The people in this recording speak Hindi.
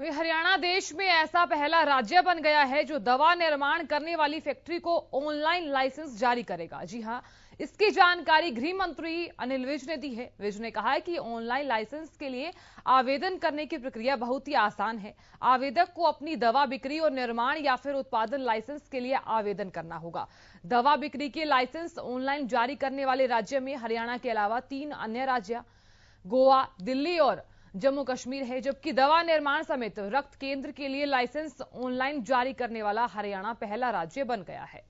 हरियाणा देश में ऐसा पहला राज्य बन गया है जो दवा निर्माण करने वाली फैक्ट्री को ऑनलाइन लाइसेंस जारी करेगा जी हां इसकी जानकारी गृह मंत्री अनिल विज ने दी है विज ने कहा है कि ऑनलाइन लाइसेंस के लिए आवेदन करने की प्रक्रिया बहुत ही आसान है आवेदक को अपनी दवा बिक्री और निर्माण या फिर उत्पादन लाइसेंस के लिए आवेदन करना होगा दवा बिक्री के लाइसेंस ऑनलाइन जारी करने वाले राज्य में हरियाणा के अलावा तीन अन्य राज्य गोवा दिल्ली और जम्मू कश्मीर है जबकि दवा निर्माण समेत रक्त केंद्र के लिए लाइसेंस ऑनलाइन जारी करने वाला हरियाणा पहला राज्य बन गया है